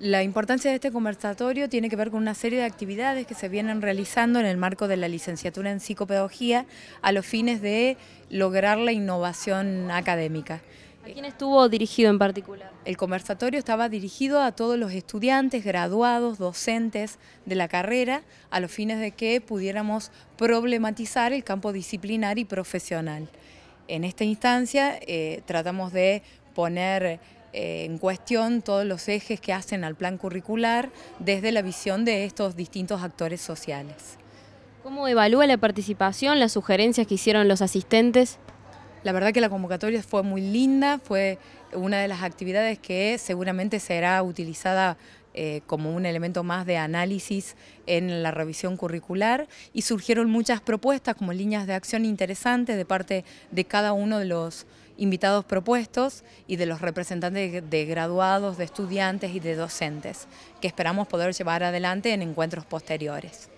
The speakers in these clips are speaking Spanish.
La importancia de este conversatorio tiene que ver con una serie de actividades que se vienen realizando en el marco de la licenciatura en psicopedagogía a los fines de lograr la innovación académica. ¿A quién estuvo dirigido en particular? El conversatorio estaba dirigido a todos los estudiantes, graduados, docentes de la carrera, a los fines de que pudiéramos problematizar el campo disciplinar y profesional. En esta instancia eh, tratamos de poner eh, en cuestión todos los ejes que hacen al plan curricular desde la visión de estos distintos actores sociales. ¿Cómo evalúa la participación, las sugerencias que hicieron los asistentes? La verdad que la convocatoria fue muy linda, fue una de las actividades que seguramente será utilizada eh, como un elemento más de análisis en la revisión curricular y surgieron muchas propuestas como líneas de acción interesantes de parte de cada uno de los invitados propuestos y de los representantes de, graduados, de estudiantes y de docentes, que esperamos poder llevar adelante en encuentros posteriores.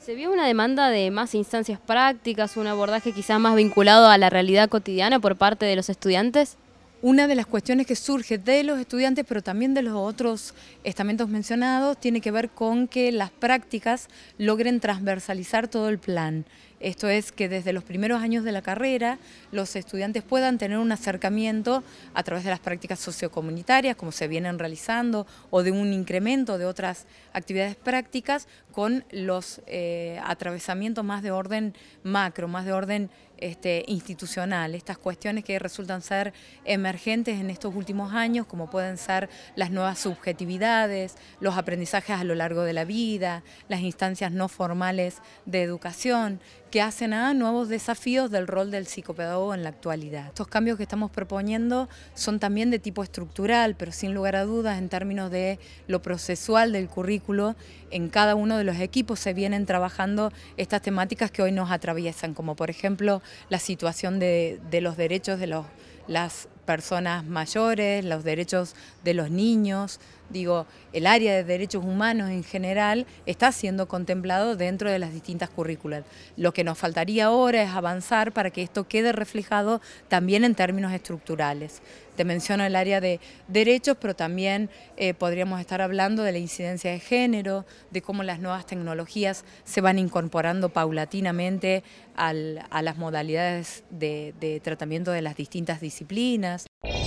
¿Se vio una demanda de más instancias prácticas, un abordaje quizás más vinculado a la realidad cotidiana por parte de los estudiantes? Una de las cuestiones que surge de los estudiantes, pero también de los otros estamentos mencionados, tiene que ver con que las prácticas logren transversalizar todo el plan esto es que desde los primeros años de la carrera los estudiantes puedan tener un acercamiento a través de las prácticas sociocomunitarias como se vienen realizando o de un incremento de otras actividades prácticas con los eh, atravesamientos más de orden macro, más de orden este, institucional, estas cuestiones que resultan ser emergentes en estos últimos años, como pueden ser las nuevas subjetividades, los aprendizajes a lo largo de la vida, las instancias no formales de educación, que hacen a ah, nuevos desafíos del rol del psicopedagogo en la actualidad. Estos cambios que estamos proponiendo son también de tipo estructural, pero sin lugar a dudas en términos de lo procesual del currículo, en cada uno de los equipos se vienen trabajando estas temáticas que hoy nos atraviesan, como por ejemplo la situación de, los derechos de los, las personas mayores, los derechos de los niños, digo, el área de derechos humanos en general está siendo contemplado dentro de las distintas currículas. Lo que nos faltaría ahora es avanzar para que esto quede reflejado también en términos estructurales. Te menciono el área de derechos, pero también eh, podríamos estar hablando de la incidencia de género, de cómo las nuevas tecnologías se van incorporando paulatinamente a las modalidades de tratamiento de las distintas disciplinas, podcast.